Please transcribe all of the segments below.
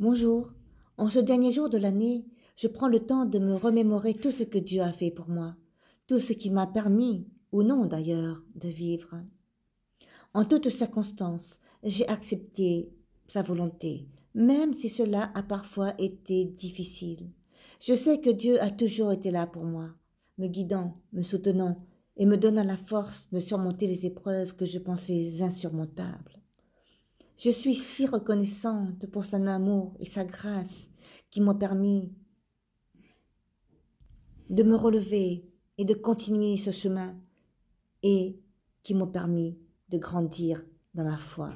Bonjour. En ce dernier jour de l'année, je prends le temps de me remémorer tout ce que Dieu a fait pour moi, tout ce qui m'a permis, ou non d'ailleurs, de vivre. En toutes circonstances, j'ai accepté sa volonté, même si cela a parfois été difficile. Je sais que Dieu a toujours été là pour moi, me guidant, me soutenant et me donnant la force de surmonter les épreuves que je pensais insurmontables. Je suis si reconnaissante pour son amour et sa grâce qui m'ont permis de me relever et de continuer ce chemin et qui m'ont permis de grandir dans ma foi.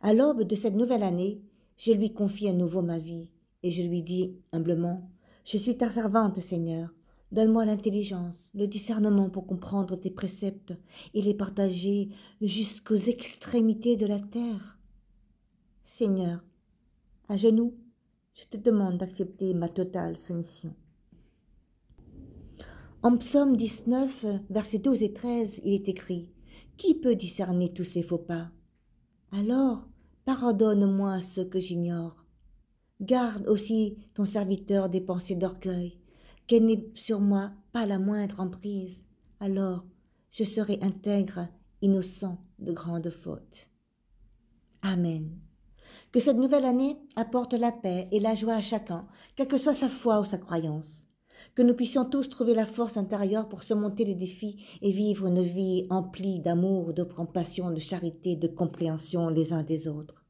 À l'aube de cette nouvelle année, je lui confie à nouveau ma vie et je lui dis humblement, je suis ta servante Seigneur, donne-moi l'intelligence, le discernement pour comprendre tes préceptes et les partager jusqu'aux extrémités de la terre. Seigneur, à genoux, je te demande d'accepter ma totale soumission. En psaume 19, versets 12 et 13, il est écrit Qui peut discerner tous ces faux pas Alors, pardonne-moi ce que j'ignore. Garde aussi ton serviteur des pensées d'orgueil, qu'elle n'ait sur moi pas la moindre emprise. Alors, je serai intègre, innocent de grandes fautes. Amen. Que cette nouvelle année apporte la paix et la joie à chacun, quelle que soit sa foi ou sa croyance. Que nous puissions tous trouver la force intérieure pour surmonter les défis et vivre une vie emplie d'amour, de compassion, de charité, de compréhension les uns des autres.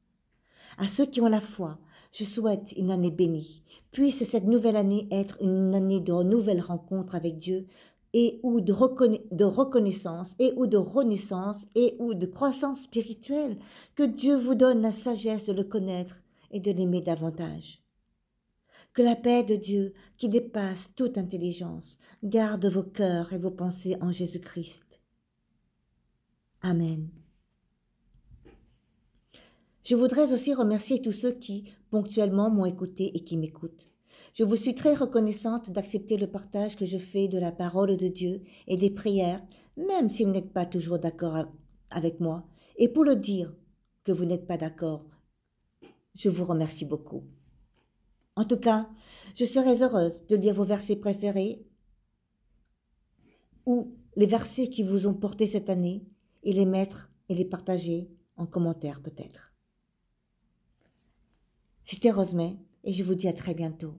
À ceux qui ont la foi, je souhaite une année bénie. Puisse cette nouvelle année être une année de nouvelles rencontres avec Dieu, et ou de, reconnaissance et ou de renaissance et ou de croissance spirituelle, que Dieu vous donne la sagesse de le connaître et de l'aimer davantage. Que la paix de Dieu, qui dépasse toute intelligence, garde vos cœurs et vos pensées en Jésus-Christ. Amen. Je voudrais aussi remercier tous ceux qui, ponctuellement, m'ont écouté et qui m'écoutent. Je vous suis très reconnaissante d'accepter le partage que je fais de la parole de Dieu et des prières, même si vous n'êtes pas toujours d'accord avec moi, et pour le dire que vous n'êtes pas d'accord. Je vous remercie beaucoup. En tout cas, je serais heureuse de lire vos versets préférés ou les versets qui vous ont porté cette année et les mettre et les partager en commentaire peut-être. C'était Rosemay et je vous dis à très bientôt.